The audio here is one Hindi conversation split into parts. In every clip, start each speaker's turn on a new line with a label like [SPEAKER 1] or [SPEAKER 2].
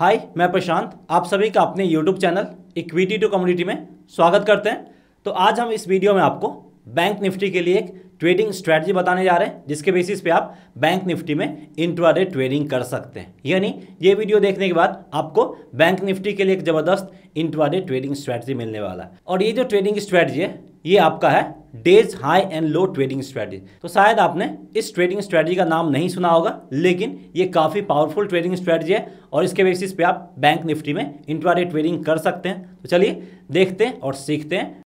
[SPEAKER 1] हाय मैं प्रशांत आप सभी का अपने YouTube channel equity to community में स्वागत करते हैं तो आज हम इस वीडियो में आपको बैंक निफ्टी के लिए एक ट्रेडिंग स्ट्रैटेजी बताने जा रहे हैं जिसके बेसिस पे आप बैंक निफ्टी में इंट्राडे ट्रेडिंग कर सकते हैं यानी ये वीडियो देखने के बाद आपको बैंक निफ्टी के लिए एक ज़बरदस्त इंट्राडे ट्रेडिंग स्ट्रैटजी मिलने वाला है और ये जो ट्रेडिंग स्ट्रैटजी है ये आपका है day's high and low trading strategy तो शायद आपने इस ट्रेडिंग स्ट्रेटजी का नाम नहीं सुना होगा लेकिन ये काफ़ी पावरफुल ट्रेडिंग स्ट्रेटजी है और इसके बेसिस पे आप बैंक निफ्टी में इंट्राडे ट्रेडिंग कर सकते हैं तो चलिए देखते हैं और सीखते हैं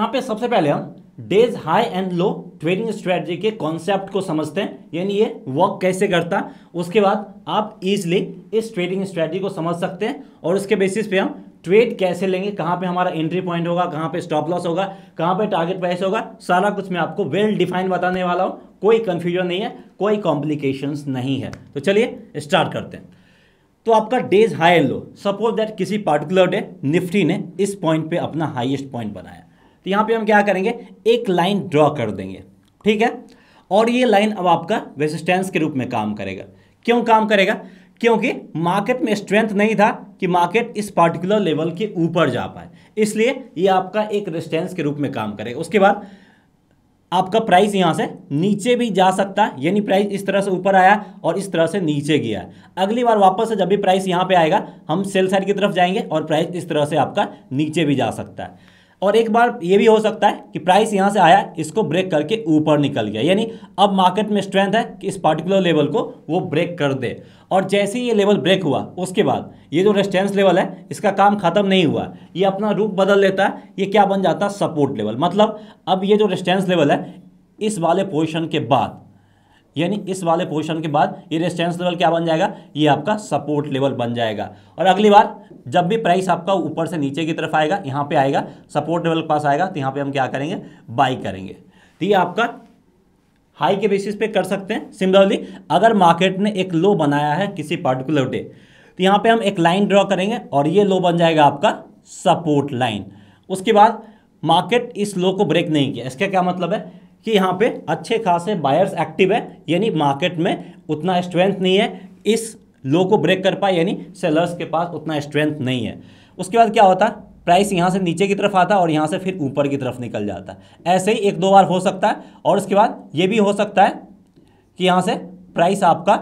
[SPEAKER 1] तो पे सबसे पहले हम day's high and low trading strategy के कॉन्सेप्ट को समझते हैं यानी ये वर्क कैसे करता उसके बाद आप इजिली इस ट्रेडिंग स्ट्रेटजी को समझ सकते हैं और उसके बेसिस पे हम ट्रेड कैसे लेंगे कहाँ पे हमारा एंट्री पॉइंट होगा कहाँ पे स्टॉप लॉस होगा कहाँ पे टारगेट प्राइस होगा सारा कुछ मैं आपको वेल डिफाइन बताने वाला हूँ कोई कंफ्यूजन नहीं है कोई कॉम्प्लिकेशंस नहीं है तो चलिए स्टार्ट करते हैं तो आपका day's high and low suppose that किसी पार्टिकुलर डे निफ्टी ने इस पॉइंट पे अपना हाईएस्ट पॉइंट बनाया तो यहां पे हम क्या करेंगे एक लाइन ड्रॉ कर देंगे ठीक है और ये लाइन अब आपका रेजिस्टेंस के रूप में काम करेगा क्यों काम करेगा क्योंकि मार्केट में स्ट्रेंथ नहीं था कि मार्केट इस पार्टिकुलर लेवल के ऊपर जा पाए इसलिए ये आपका एक रेजिस्टेंस के रूप में काम करेगा उसके बाद आपका प्राइस यहाँ से नीचे भी जा सकता है यानी प्राइस इस तरह से ऊपर आया और इस तरह से नीचे गया अगली बार वापस से जब भी प्राइस यहाँ पे आएगा हम सेल साइड की तरफ जाएंगे और प्राइस इस तरह से आपका नीचे भी जा सकता है और एक बार ये भी हो सकता है कि प्राइस यहाँ से आया इसको ब्रेक करके ऊपर निकल गया यानी अब मार्केट में स्ट्रेंथ है कि इस पार्टिकुलर लेवल को वो ब्रेक कर दे और जैसे ही ये लेवल ब्रेक हुआ उसके बाद ये जो रेस्टेंस लेवल है इसका काम खत्म नहीं हुआ ये अपना रूप बदल लेता है ये क्या बन जाता है सपोर्ट लेवल मतलब अब ये जो रेस्टेंस लेवल है इस वाले पोजिशन के बाद यानी इस वाले पोजिशन के बाद ये रेस्टेंस लेवल क्या बन जाएगा ये आपका सपोर्ट लेवल बन जाएगा और अगली बार जब भी प्राइस आपका ऊपर से नीचे की तरफ आएगा यहाँ पे आएगा सपोर्ट लेवल के पास आएगा तो यहाँ पे हम क्या करेंगे बाई करेंगे तो ये आपका हाई के बेसिस पे कर सकते हैं सिमिलरली अगर मार्केट ने एक लो बनाया है किसी पर्टिकुलर डे तो यहाँ पर हम एक लाइन ड्रॉ करेंगे और ये लो बन जाएगा आपका सपोर्ट लाइन उसके बाद मार्केट इस लो को ब्रेक नहीं किया इसका क्या मतलब है कि यहाँ पे अच्छे खासे बायर्स एक्टिव है यानी मार्केट में उतना स्ट्रेंथ नहीं है इस लो को ब्रेक कर पाए यानी सेलर्स के पास उतना स्ट्रेंथ नहीं है उसके बाद क्या होता प्राइस यहाँ से नीचे की तरफ आता और यहाँ से फिर ऊपर की तरफ निकल जाता है ऐसे ही एक दो बार हो सकता है और उसके बाद ये भी हो सकता है कि यहाँ से प्राइस आपका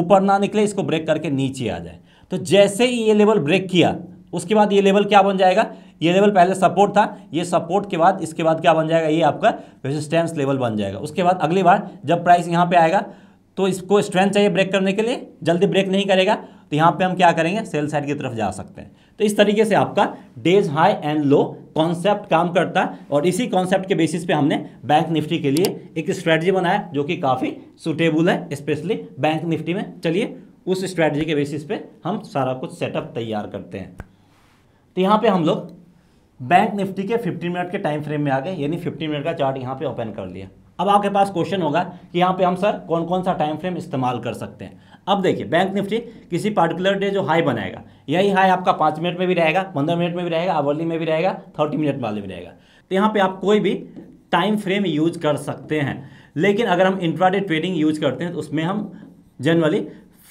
[SPEAKER 1] ऊपर ना निकले इसको ब्रेक करके नीचे आ जाए तो जैसे ही ये लेवल ब्रेक किया उसके बाद ये लेवल क्या बन जाएगा ये लेवल पहले सपोर्ट था ये सपोर्ट के बाद इसके बाद क्या बन जाएगा ये आपका रेजिस्टेंस लेवल बन जाएगा उसके बाद अगली बार जब प्राइस यहाँ पे आएगा तो इसको स्ट्रेंथ चाहिए ब्रेक करने के लिए जल्दी ब्रेक नहीं करेगा तो यहाँ पे हम क्या करेंगे सेल साइड की तरफ जा सकते हैं तो इस तरीके से आपका day's high and low concept काम करता है और इसी कॉन्सेप्ट के बेसिस पे हमने बैंक निफ्टी के लिए एक स्ट्रेटजी बनाया जो कि काफ़ी सुटेबल है स्पेशली बैंक निफ्टी में चलिए उस स्ट्रेटजी के बेसिस पे हम सारा कुछ सेटअप तैयार करते हैं तो यहाँ पे हम लोग बैंक निफ्टी के 15 मिनट के टाइम फ्रेम में आ गए यानी 15 मिनट का चार्ट यहाँ पे ओपन कर लिया अब आपके पास क्वेश्चन होगा कि यहाँ पे हम सर कौन कौन सा टाइम फ्रेम इस्तेमाल कर सकते हैं अब देखिए बैंक निफ्टी किसी पार्टिकुलर डे जो हाई बनाएगा यही हाई आपका पाँच मिनट में भी रहेगा पंद्रह मिनट में भी रहेगा आवर्ली में भी रहेगा थर्टी मिनट वाले भी रहेगा तो यहाँ पर आप कोई भी टाइम फ्रेम यूज कर सकते हैं लेकिन अगर हम इंट्राडे ट्रेडिंग यूज करते हैं तो उसमें हम जनरली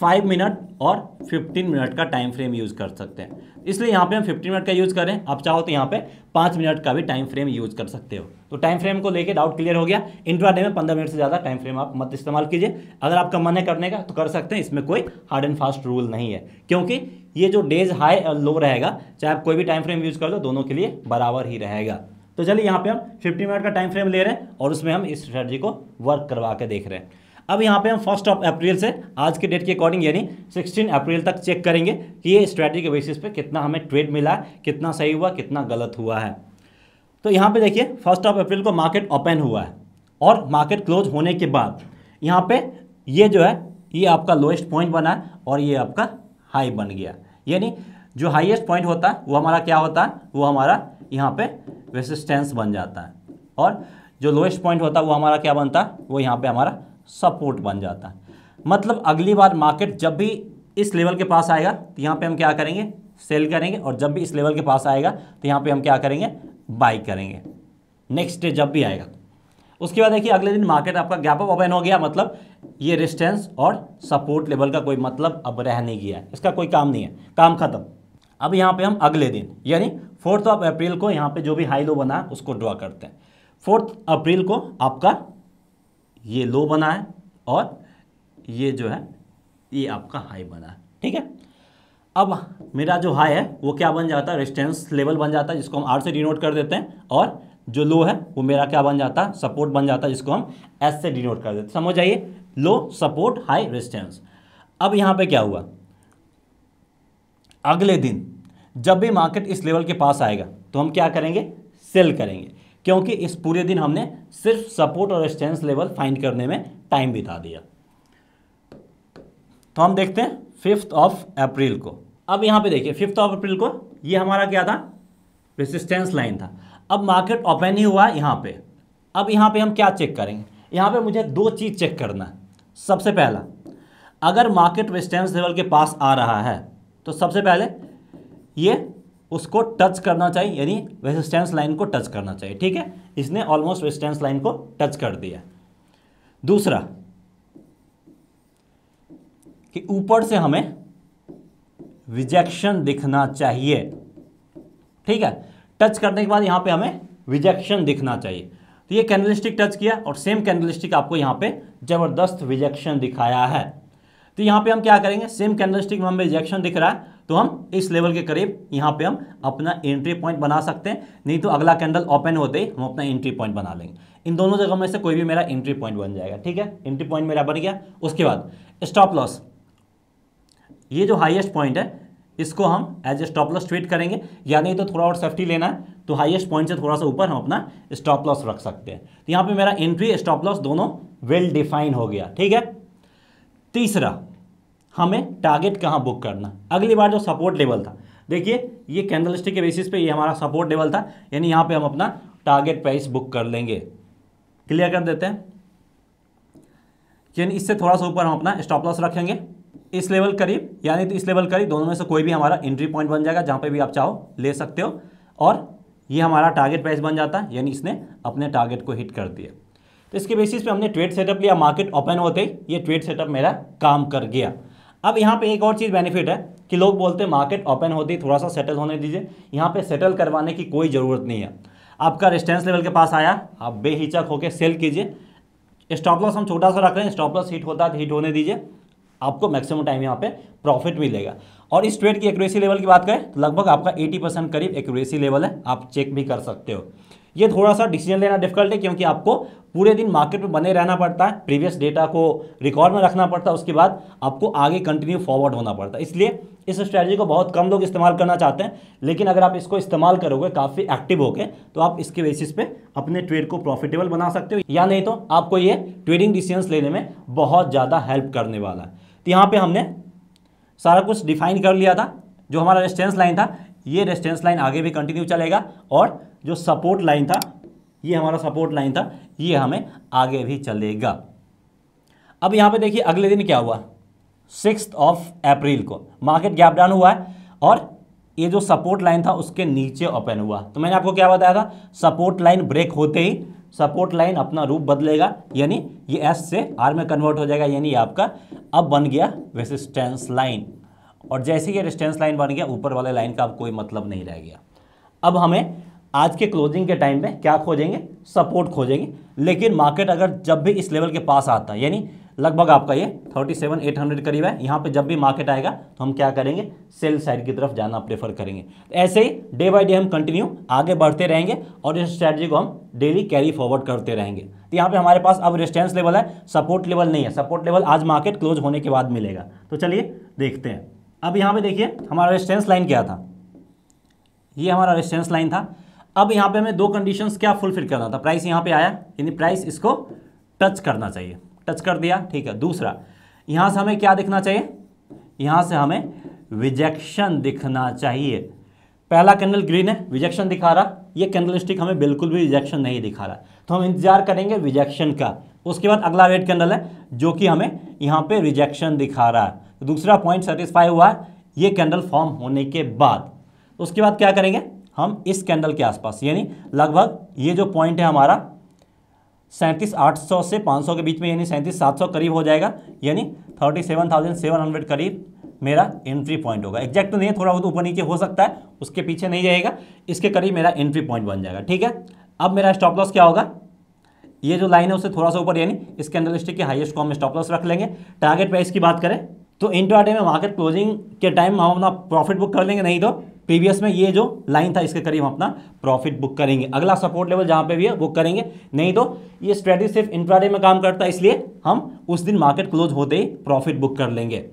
[SPEAKER 1] फाइव मिनट और फिफ्टीन मिनट का टाइम फ्रेम यूज़ कर सकते हैं इसलिए यहाँ पे हम फिफ्टीन मिनट का यूज़ करें आप चाहो तो यहाँ पे पाँच मिनट का भी टाइम फ्रेम यूज़ कर सकते हो तो टाइम फ्रेम को लेके डाउट क्लियर हो गया डे में पंद्रह मिनट से ज़्यादा टाइम फ्रेम आप मत इस्तेमाल कीजिए अगर आपका मन है करने का तो कर सकते हैं इसमें कोई हार्ड एंड फास्ट रूल नहीं है क्योंकि ये जो डेज हाई और लो रहेगा चाहे आप कोई भी टाइम फ्रेम यूज़ कर लो दोनों के लिए बराबर ही रहेगा तो चलिए यहाँ पे हम 15 मिनट का टाइम फ्रेम ले रहे हैं और उसमें हम इस स्ट्रेटजी को वर्क करवा के देख रहे हैं अब यहाँ पे हम फर्स्ट ऑफ अप्रैल से आज के डेट के अकॉर्डिंग यानी 16 अप्रैल तक चेक करेंगे कि ये स्ट्रेटजी के बेसिस पे कितना हमें ट्रेड मिला है कितना सही हुआ कितना गलत हुआ है तो यहाँ पे देखिए फर्स्ट ऑफ अप्रैल को मार्केट ओपन हुआ है और मार्केट क्लोज होने के बाद यहाँ पे ये जो है ये आपका लोएस्ट पॉइंट बना है और ये आपका हाई बन गया यानी जो हाइएस्ट पॉइंट होता है वो हमारा क्या होता है वो हमारा यहाँ पे रेसिस्टेंस बन जाता है और जो लोएस्ट पॉइंट होता है वो हमारा क्या बनता है वो यहाँ पे हमारा सपोर्ट बन जाता है मतलब अगली बार मार्केट जब भी इस लेवल के पास आएगा तो यहाँ पे हम क्या करेंगे सेल करेंगे और जब भी इस लेवल के पास आएगा तो यहाँ पे हम क्या करेंगे बाई करेंगे नेक्स्ट डे जब भी आएगा उसके बाद देखिए अगले दिन मार्केट आपका गैप अप ओपन हो गया मतलब ये रिस्टेंस और सपोर्ट लेवल का कोई मतलब अब रह नहीं गया इसका कोई काम नहीं है काम खत्म अब यहाँ पे हम अगले दिन यानी फोर्थ ऑफ अप्रैल को यहाँ पे जो भी हाई लो बना उसको ड्रॉ करते हैं फोर्थ अप्रैल को आपका ये लो बना है और ये जो है ये आपका हाई बना है ठीक है अब मेरा जो हाई है वो क्या बन जाता है रेस्टेंस लेवल बन जाता है जिसको हम आर से डिनोट कर देते हैं और जो लो है वो मेरा क्या बन जाता है सपोर्ट बन जाता है जिसको हम एस से डिनोट कर देते हैं समझ आइए लो सपोर्ट हाई रेस्टेंस अब यहाँ पे क्या हुआ अगले दिन जब भी मार्केट इस लेवल के पास आएगा तो हम क्या करेंगे सेल करेंगे क्योंकि इस पूरे दिन हमने सिर्फ सपोर्ट और रेजिस्टेंस लेवल फाइंड करने में टाइम बिता दिया तो हम देखते हैं फिफ्थ ऑफ अप्रैल को अब यहां पे देखिए फिफ्थ ऑफ अप्रैल को ये हमारा क्या था रेसिस्टेंस लाइन था अब मार्केट ओपन ही हुआ यहां पे अब यहां पे हम क्या चेक करेंगे यहां पे मुझे दो चीज़ चेक करना है सबसे पहला अगर मार्केट रेजिस्टेंस लेवल के पास आ रहा है तो सबसे पहले ये उसको टच करना चाहिए यानी रेजिस्टेंस लाइन को टच करना चाहिए ठीक है इसने ऑलमोस्ट रेजिस्टेंस लाइन को टच कर दिया दूसरा कि ऊपर से हमें रिजेक्शन दिखना चाहिए ठीक है टच करने के बाद यहां पे हमें रिजेक्शन दिखना चाहिए तो ये कैंडलिस्टिक टच किया और सेम कैंडलिस्टिक आपको यहां पे ज़बरदस्त रिजेक्शन दिखाया है तो यहां पे हम क्या करेंगे सेम कैंडलिस्टिक में हमें रिजेक्शन दिख रहा है तो हम इस लेवल के करीब यहाँ पे हम अपना एंट्री पॉइंट बना सकते हैं नहीं तो अगला कैंडल ओपन होते ही हम अपना एंट्री पॉइंट बना लेंगे इन दोनों जगह में से कोई भी मेरा एंट्री पॉइंट बन जाएगा ठीक है एंट्री पॉइंट मेरा बन गया उसके बाद स्टॉप लॉस ये जो हाइएस्ट पॉइंट है इसको हम एज ए स्टॉप लॉस ट्वीट करेंगे या नहीं तो थोड़ा और सेफ्टी लेना है तो हाइएस्ट पॉइंट से थोड़ा सा ऊपर हम अपना स्टॉप लॉस रख सकते हैं तो यहाँ पर मेरा एंट्री स्टॉप लॉस दोनों वेल डिफाइन हो गया ठीक है तीसरा हमें टारगेट कहाँ बुक करना अगली बार जो सपोर्ट लेवल था देखिए ये कैंडल स्टिक के बेसिस पे ये हमारा सपोर्ट लेवल था यानी यहाँ पे हम अपना टारगेट प्राइस बुक कर लेंगे क्लियर कर देते हैं यानी इससे थोड़ा सा ऊपर हम अपना स्टॉप लॉस रखेंगे इस लेवल करीब यानी तो इस लेवल करीब दोनों में से कोई भी हमारा एंट्री पॉइंट बन जाएगा जहाँ पर भी आप चाहो ले सकते हो और ये हमारा टारगेट प्राइस बन जाता है यानी इसने अपने टारगेट को हिट कर दिया तो इसके बेसिस पे हमने ट्रेड सेटअप लिया मार्केट ओपन होते ही ये ट्रेड सेटअप मेरा काम कर गया अब यहाँ पे एक और चीज़ बेनिफिट है कि लोग बोलते हैं मार्केट ओपन होती है थोड़ा सा सेटल होने दीजिए यहाँ पे सेटल करवाने की कोई ज़रूरत नहीं है आपका रिस्टेंस लेवल के पास आया आप बेहिचक होकर सेल कीजिए स्टॉप लॉस हम छोटा सा रख रहे हैं स्टॉप लॉस हिट होता है हिट होने दीजिए आपको मैक्सिमम टाइम यहाँ पे प्रॉफिट मिलेगा और इस ट्रेड की एक्यूरेसी लेवल की बात करें तो लगभग आपका 80 परसेंट करीब एक्यूरेसी लेवल है आप चेक भी कर सकते हो ये थोड़ा सा डिसीजन लेना डिफिकल्ट है क्योंकि आपको पूरे दिन मार्केट में बने रहना पड़ता है प्रीवियस डेटा को रिकॉर्ड में रखना पड़ता है उसके बाद आपको आगे कंटिन्यू फॉरवर्ड होना पड़ता है इसलिए इस स्ट्रैटेजी को बहुत कम लोग इस्तेमाल करना चाहते हैं लेकिन अगर आप इसको इस्तेमाल करोगे काफ़ी एक्टिव होकर तो आप इसके बेसिस पे अपने ट्रेड को प्रॉफिटेबल बना सकते हो या नहीं तो आपको ये ट्रेडिंग डिसीजंस लेने में बहुत ज़्यादा हेल्प करने वाला है तो यहाँ पर हमने सारा कुछ डिफाइन कर लिया था जो हमारा रेस्टेंस लाइन था ये रेस्टेंस लाइन आगे भी कंटिन्यू चलेगा और जो सपोर्ट लाइन था ये हमारा सपोर्ट लाइन था ये हमें आगे भी चलेगा अब यहाँ पे देखिए अगले दिन क्या हुआ सिक्स ऑफ अप्रैल को मार्केट गैप डाउन हुआ है और ये जो सपोर्ट लाइन था उसके नीचे ओपन हुआ तो मैंने आपको क्या बताया था सपोर्ट लाइन ब्रेक होते ही सपोर्ट लाइन अपना रूप बदलेगा यानी ये एस से आर में कन्वर्ट हो जाएगा यानी आपका अब बन गया रेसिस्टेंस लाइन और जैसे ही रेसिस्टेंस लाइन बन गया ऊपर वाले लाइन का अब कोई मतलब नहीं रह गया अब हमें आज के क्लोजिंग के टाइम में क्या खोजेंगे सपोर्ट खोजेंगे लेकिन मार्केट अगर जब भी इस लेवल के पास आता है यानी लगभग आपका ये थर्टी सेवन एट हंड्रेड करीब है यहाँ पे जब भी मार्केट आएगा तो हम क्या करेंगे सेल साइड की तरफ जाना प्रेफर करेंगे ऐसे ही डे बाय डे हम कंटिन्यू आगे बढ़ते रहेंगे और इस स्ट्रैटेजी को हम डेली कैरी फॉरवर्ड करते रहेंगे तो यहाँ पे हमारे पास अब रेस्टेंस लेवल है सपोर्ट लेवल नहीं है सपोर्ट लेवल आज मार्केट क्लोज होने के बाद मिलेगा तो चलिए देखते हैं अब यहाँ पर देखिए हमारा रेस्टेंस लाइन क्या था ये हमारा रेस्टेंस लाइन था अब यहाँ पे हमें दो कंडीशंस क्या फुलफिल करना था प्राइस यहाँ पे आया यानी प्राइस इसको टच करना चाहिए टच कर दिया ठीक है दूसरा यहाँ से हमें क्या दिखना चाहिए यहाँ से हमें विजेक्शन दिखना चाहिए पहला कैंडल ग्रीन है विजेक्शन दिखा रहा ये कैंडल स्टिक हमें बिल्कुल भी रिजेक्शन नहीं दिखा रहा तो हम इंतजार करेंगे रिजेक्शन का उसके बाद अगला रेड कैंडल है जो कि हमें यहाँ पे रिजेक्शन दिखा रहा है तो दूसरा पॉइंट सेटिस्फाई हुआ है ये कैंडल फॉर्म होने के बाद उसके बाद क्या करेंगे हम इस कैंडल के आसपास यानी लगभग ये जो पॉइंट है हमारा सैंतीस आठ सौ से पाँच सौ के बीच में यानी सैंतीस सात सौ करीब हो जाएगा यानी thirty seven thousand seven hundred करीब मेरा एंट्री पॉइंट होगा एग्जैक्ट तो नहीं है थोड़ा बहुत ऊपर नीचे हो सकता है उसके पीछे नहीं जाएगा इसके करीब मेरा एंट्री पॉइंट बन जाएगा ठीक है अब मेरा स्टॉप लॉस क्या होगा ये जो लाइन है उससे थोड़ा सा ऊपर यानी इस कैंडल स्टिक के हाइएस्ट को हम स्टॉप लॉस रख लेंगे टारगेट प्राइस की बात करें तो इंट्राडे में मार्केट क्लोजिंग के टाइम हम अपना प्रॉफिट बुक कर लेंगे नहीं तो प्रीवियस में ये जो लाइन था इसके करीब हम अपना प्रॉफिट बुक करेंगे अगला सपोर्ट लेवल जहां पे भी है बुक करेंगे नहीं तो ये स्ट्रेटेजी सिर्फ इंट्राडे में काम करता है इसलिए हम उस दिन मार्केट क्लोज होते ही प्रॉफिट बुक कर लेंगे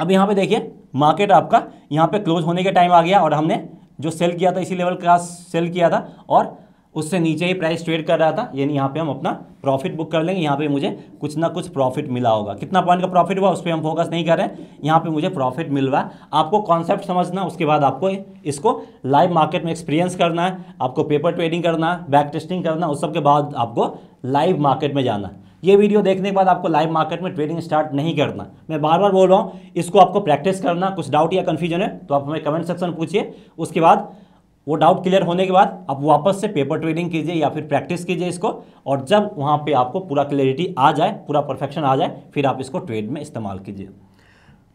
[SPEAKER 1] अब यहां पे देखिए मार्केट आपका यहां पे क्लोज होने के टाइम आ गया और हमने जो सेल किया था इसी लेवल का सेल किया था और उससे नीचे ही प्राइस ट्रेड कर रहा था यानी यहाँ पे हम अपना प्रॉफिट बुक कर लेंगे यहाँ पे मुझे कुछ ना कुछ प्रॉफिट मिला होगा कितना पॉइंट का प्रॉफिट हुआ उस पर हम फोकस नहीं कर रहे हैं यहाँ पे मुझे प्रॉफिट मिल रहा है आपको कॉन्सेप्ट समझना उसके बाद आपको इसको लाइव मार्केट में एक्सपीरियंस करना है आपको पेपर ट्रेडिंग करना है बैक टेस्टिंग करना उस सब के बाद आपको लाइव मार्केट में जाना ये वीडियो देखने के बाद आपको लाइव मार्केट में ट्रेडिंग स्टार्ट नहीं करना मैं बार बार बोल रहा हूँ इसको आपको प्रैक्टिस करना कुछ डाउट या कन्फ्यूजन है तो आप हमें कमेंट सेक्शन में पूछिए उसके बाद वो डाउट क्लियर होने के बाद आप वापस से पेपर ट्रेडिंग कीजिए या फिर प्रैक्टिस कीजिए इसको और जब वहाँ पे आपको पूरा क्लियरिटी आ जाए पूरा परफेक्शन आ जाए फिर आप इसको ट्रेड में इस्तेमाल कीजिए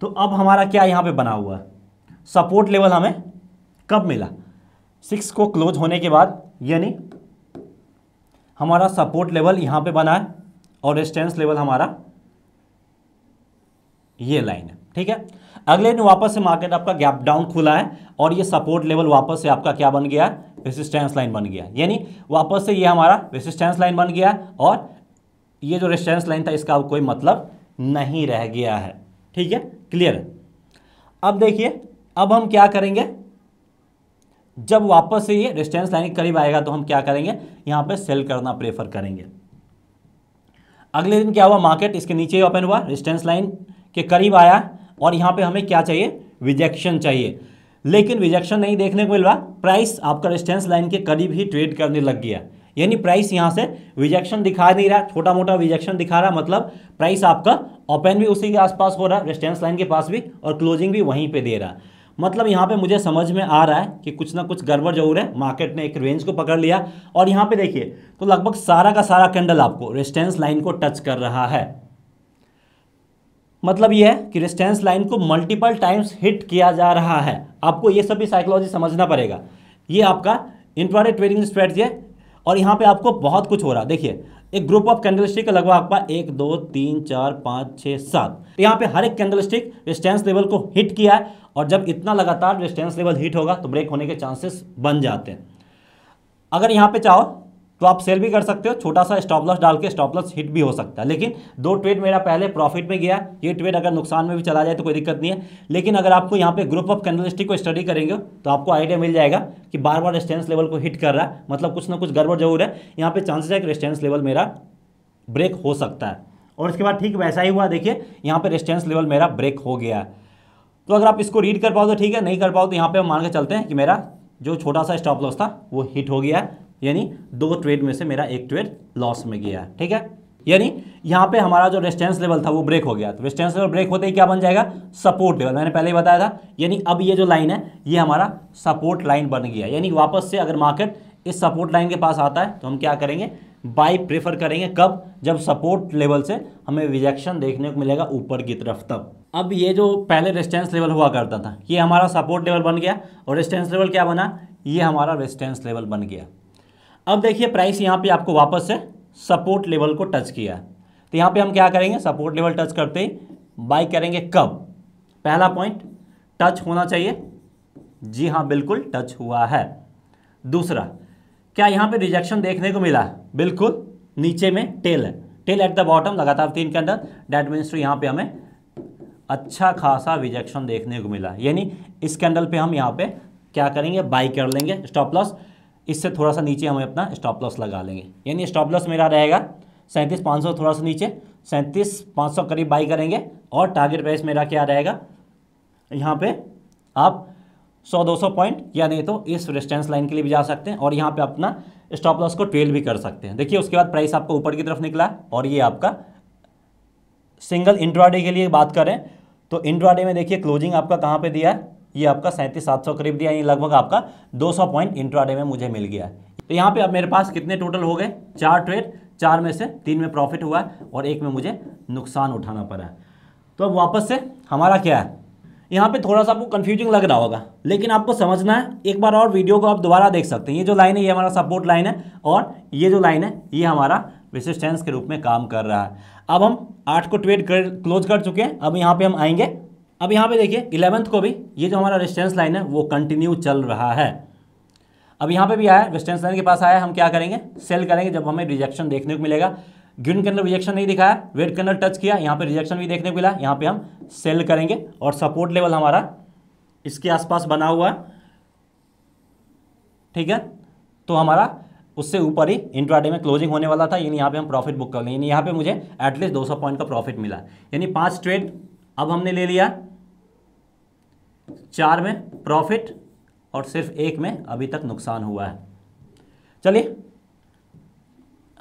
[SPEAKER 1] तो अब हमारा क्या यहाँ पे बना हुआ है सपोर्ट लेवल हमें कब मिला सिक्स को क्लोज होने के बाद यानी हमारा सपोर्ट लेवल यहाँ पर बना है और रेस्टेंस लेवल हमारा ये लाइन है ठीक है अगले दिन वापस से मार्केट आपका गैप डाउन खुला है और ये सपोर्ट लेवल वापस से आपका क्या बन गया रेसिस्टेंस लाइन बन गया यानी वापस से ये हमारा रेसिस्टेंस लाइन बन गया और ये जो रेसिस्टेंस लाइन था इसका कोई मतलब नहीं रह गया है ठीक है क्लियर अब देखिए अब हम क्या करेंगे जब वापस से ये रेस्टेंस लाइन के करीब आएगा तो हम क्या करेंगे यहाँ पे सेल करना प्रेफर करेंगे अगले दिन क्या हुआ मार्केट इसके नीचे ओपन हुआ रेस्टेंस लाइन के करीब आया और यहाँ पे हमें क्या चाहिए रिजेक्शन चाहिए लेकिन रिजेक्शन नहीं देखने को मिल रहा प्राइस आपका रेस्टेंस लाइन के करीब ही ट्रेड करने लग गया यानी प्राइस यहाँ से रिजेक्शन दिखा नहीं रहा छोटा मोटा रिजेक्शन दिखा रहा मतलब प्राइस आपका ओपन भी उसी के आसपास हो रहा रेस्टेंस लाइन के पास भी और क्लोजिंग भी वहीं पर दे रहा मतलब यहाँ पे मुझे समझ में आ रहा है कि कुछ ना कुछ गड़बड़ जरूर है मार्केट ने एक रेंज को पकड़ लिया और यहाँ पे देखिए तो लगभग सारा का सारा कैंडल आपको रेस्टेंस लाइन को टच कर रहा है मतलब यह है कि रिस्टेंस लाइन को मल्टीपल टाइम्स हिट किया जा रहा है आपको ये सभी साइकोलॉजी समझना पड़ेगा ये आपका इंट्राडे ट्रेडिंग स्ट्रेटजी है और यहाँ पे आपको बहुत कुछ हो रहा है देखिए एक ग्रुप ऑफ कैंडल स्टिक लगभग आपका एक दो तीन चार पाँच छः सात तो यहाँ पे हर एक कैंडल स्टिक रेस्टेंस लेवल को हिट किया है और जब इतना लगातार रेस्टेंस लेवल हिट होगा तो ब्रेक होने के चांसेस बन जाते हैं अगर यहाँ पे चाहो तो आप सेल भी कर सकते हो छोटा सा स्टॉप लॉस डाल के स्टॉप लॉस हिट भी हो सकता है लेकिन दो ट्रेड मेरा पहले प्रॉफिट में गया ये ट्रेड अगर नुकसान में भी चला जाए तो कोई दिक्कत नहीं है लेकिन अगर आपको यहाँ पे ग्रुप ऑफ कैंडलस्टिक को स्टडी करेंगे तो आपको आइडिया मिल जाएगा कि बार बार रेस्टेंस लेवल को हिट कर रहा है मतलब कुछ ना कुछ गड़बड़ जरूर है यहाँ पर चांसेस है कि रेस्टेंस लेवल मेरा ब्रेक हो सकता है और इसके बाद ठीक वैसा ही हुआ देखिए यहाँ पर रेस्टेंस लेवल मेरा ब्रेक हो गया है तो अगर आप इसको रीड कर पाओ तो ठीक है नहीं कर पाओ तो यहाँ पर हम मान के चलते हैं कि मेरा जो छोटा सा स्टॉप लॉस था वो हिट हो गया है यानी दो ट्रेड में से मेरा एक ट्रेड लॉस में गया ठीक है यानी यहाँ पे हमारा जो रेस्टेंस लेवल था वो ब्रेक हो गया तो रेस्टेंस लेवल ब्रेक होते ही क्या बन जाएगा सपोर्ट लेवल मैंने पहले ही बताया था यानी अब ये जो लाइन है ये हमारा सपोर्ट लाइन बन गया यानी वापस से अगर मार्केट इस सपोर्ट लाइन के पास आता है तो हम क्या करेंगे बाई प्रेफर करेंगे कब जब सपोर्ट लेवल से हमें रिजेक्शन देखने को मिलेगा ऊपर की तरफ तब अब ये जो पहले रेस्टेंस लेवल हुआ करता था ये हमारा सपोर्ट लेवल बन गया और रेस्टेंस लेवल क्या बना ये हमारा रेस्टेंस लेवल बन गया अब देखिए प्राइस यहाँ पे आपको वापस से सपोर्ट लेवल को टच किया तो यहाँ पे हम क्या करेंगे सपोर्ट लेवल टच करते ही बाई करेंगे कब पहला पॉइंट टच होना चाहिए जी हाँ बिल्कुल टच हुआ है दूसरा क्या यहाँ पे रिजेक्शन देखने को मिला बिल्कुल नीचे में टेल है टेल एट द बॉटम लगातार तीन के अंदर डेट मीन्स टू यहाँ पर हमें अच्छा खासा रिजेक्शन देखने को मिला यानी इस कैंडल पे हम यहाँ पे क्या करेंगे बाई कर लेंगे स्टॉप लॉस इससे थोड़ा सा नीचे हमें अपना स्टॉप लॉस लगा लेंगे यानी स्टॉप लॉस मेरा रहेगा सैंतीस पाँच सौ थोड़ा सा नीचे सैंतीस पाँच सौ करीब बाई करेंगे और टारगेट प्राइस मेरा क्या रहेगा यहाँ पे आप सौ दो सौ पॉइंट या नहीं तो इस रेस्टेंस लाइन के लिए भी जा सकते हैं और यहाँ पे अपना स्टॉप लॉस को ट्रेल भी कर सकते हैं देखिए उसके बाद प्राइस आपको ऊपर की तरफ निकला और ये आपका सिंगल इंट्राडे के लिए बात करें तो इंट्राडे में देखिए क्लोजिंग आपका कहाँ पे दिया है ये आपका सैंतीस सात सौ करीब दिया लगभग आपका 200 पॉइंट इंट्राडे में मुझे मिल गया तो यहाँ पे अब मेरे पास कितने टोटल हो गए चार ट्रेड चार में से तीन में प्रॉफिट हुआ है और एक में मुझे नुकसान उठाना पड़ा तो अब वापस से हमारा क्या है यहाँ पे थोड़ा सा आपको कन्फ्यूजिंग लग रहा होगा लेकिन आपको समझना है एक बार और वीडियो को आप दोबारा देख सकते हैं ये जो लाइन है ये हमारा सपोर्ट लाइन है और ये जो लाइन है ये हमारा रेसिस्टेंस के रूप में काम कर रहा है अब हम आठ को ट्रेड कर क्लोज कर चुके हैं अब यहाँ पे हम आएंगे अब यहाँ पे देखिए इलेवंथ को भी ये जो हमारा रेस्टेंस लाइन है वो कंटिन्यू चल रहा है अब यहाँ पे भी आया रेस्टेंस लाइन के पास आया हम क्या करेंगे सेल करेंगे जब हमें रिजेक्शन देखने को मिलेगा ग्रीन कलर रिजेक्शन नहीं दिखाया रेड कलर टच किया यहाँ पे रिजेक्शन भी देखने को मिला यहाँ पे हम सेल करेंगे और सपोर्ट लेवल हमारा इसके आसपास बना हुआ है ठीक है तो हमारा उससे ऊपर ही इंट्राडे में क्लोजिंग होने वाला था यानी यहाँ पे हम प्रॉफिट बुक कर लें यानी यहाँ पे मुझे एटलीस्ट 200 पॉइंट का प्रॉफिट मिला यानी पांच ट्रेड अब हमने ले लिया चार में प्रॉफिट और सिर्फ एक में अभी तक नुकसान हुआ है चलिए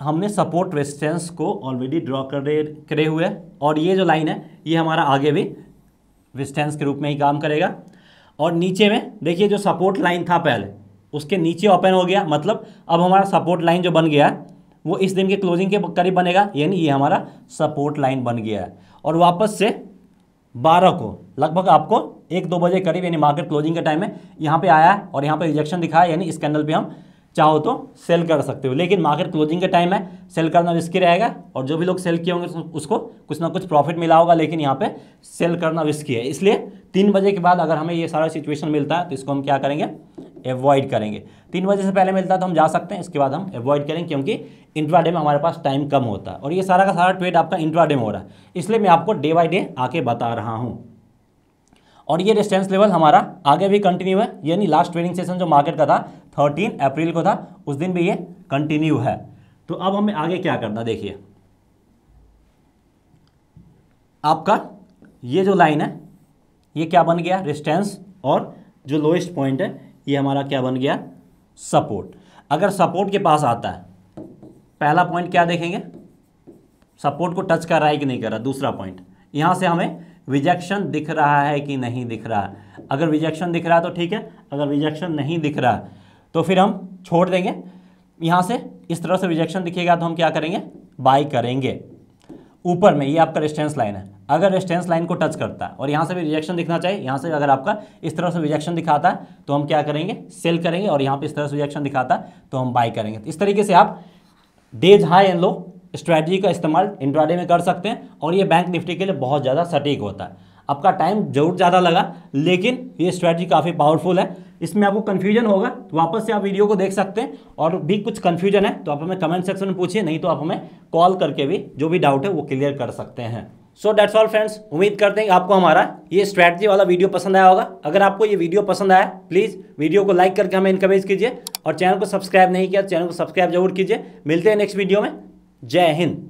[SPEAKER 1] हमने सपोर्ट रेजिस्टेंस को ऑलरेडी ड्रॉ करे करे हुए और ये जो लाइन है ये हमारा आगे भी रेजिस्टेंस के रूप में ही काम करेगा और नीचे में देखिए जो सपोर्ट लाइन था पहले उसके नीचे ओपन हो गया मतलब अब हमारा सपोर्ट लाइन जो बन गया है वो इस दिन के क्लोजिंग के करीब बनेगा यानी ये हमारा सपोर्ट लाइन बन गया है और वापस से बारह को लगभग आपको एक दो बजे करीब यानी मार्केट क्लोजिंग का टाइम है यहाँ पे आया है और यहाँ पे रिजेक्शन दिखाया यानी इस कैंडल पे हम चाहो तो सेल कर सकते हो लेकिन मार्केट क्लोजिंग का टाइम है सेल करना रिस्की रहेगा और जो भी लोग सेल किए होंगे उसको कुछ ना कुछ प्रॉफिट मिला होगा लेकिन यहाँ पे सेल करना रिस्की है इसलिए तीन बजे के बाद अगर हमें ये सारा सिचुएशन मिलता है तो इसको हम क्या करेंगे एवॉइड करेंगे तीन बजे से पहले मिलता है तो हम जा सकते हैं इसके बाद हम एवॉइड करेंगे क्योंकि इंट्राडे में हमारे पास टाइम कम होता है और ये सारा का सारा ट्रेड आपका इंट्राडे में हो रहा है इसलिए मैं आपको डे बाई डे आके बता रहा हूँ और ये डिस्टेंस लेवल हमारा आगे भी कंटिन्यू है यानी लास्ट ट्रेडिंग सेशन जो मार्केट का था थर्टीन अप्रैल को था उस दिन भी ये कंटिन्यू है तो अब हमें आगे क्या करना देखिए आपका ये जो लाइन है ये क्या बन गया रिस्टेंस और जो लोएस्ट पॉइंट है ये हमारा क्या बन गया सपोर्ट अगर सपोर्ट के पास आता है पहला पॉइंट क्या देखेंगे सपोर्ट को टच कर रहा है कि नहीं कर रहा दूसरा पॉइंट यहाँ से हमें रिजेक्शन दिख रहा है कि नहीं दिख रहा है अगर रिजेक्शन दिख रहा है तो ठीक है अगर रिजेक्शन नहीं दिख रहा तो फिर हम छोड़ देंगे यहाँ से इस तरह से रिजेक्शन दिखेगा तो हम क्या करेंगे बाई करेंगे ऊपर में ये आपका रेस्टेंस लाइन है अगर रेस्टेंस लाइन को टच करता है और यहाँ से भी रिजेक्शन दिखना चाहिए यहाँ से अगर आपका इस तरह से रिजेक्शन दिखाता है तो हम क्या करेंगे सेल करेंगे और यहाँ पे इस तरह से रिजेक्शन दिखाता है तो हम बाई करेंगे तो इस तरीके से आप day's high and low strategy का इस्तेमाल इंट्राडे में कर सकते हैं और ये बैंक निफ्टी के लिए बहुत ज़्यादा सटीक होता है आपका टाइम जरूर ज़्यादा लगा लेकिन ये स्ट्रैटी काफ़ी पावरफुल है इसमें आपको कन्फ्यूजन होगा तो वापस से आप वीडियो को देख सकते हैं और भी कुछ कन्फ्यूजन है तो आप हमें कमेंट सेक्शन में पूछिए नहीं तो आप हमें कॉल करके भी जो भी डाउट है वो क्लियर कर सकते हैं सो डेट्स ऑल फ्रेंड्स उम्मीद करते हैं कि आपको हमारा ये स्ट्रैटी वाला वीडियो पसंद आया होगा अगर आपको ये वीडियो पसंद आया प्लीज़ वीडियो को लाइक करके हमें इनकरेज कीजिए और चैनल को सब्सक्राइब नहीं किया चैनल तो को सब्सक्राइब जरूर कीजिए मिलते हैं नेक्स्ट वीडियो में जय हिंद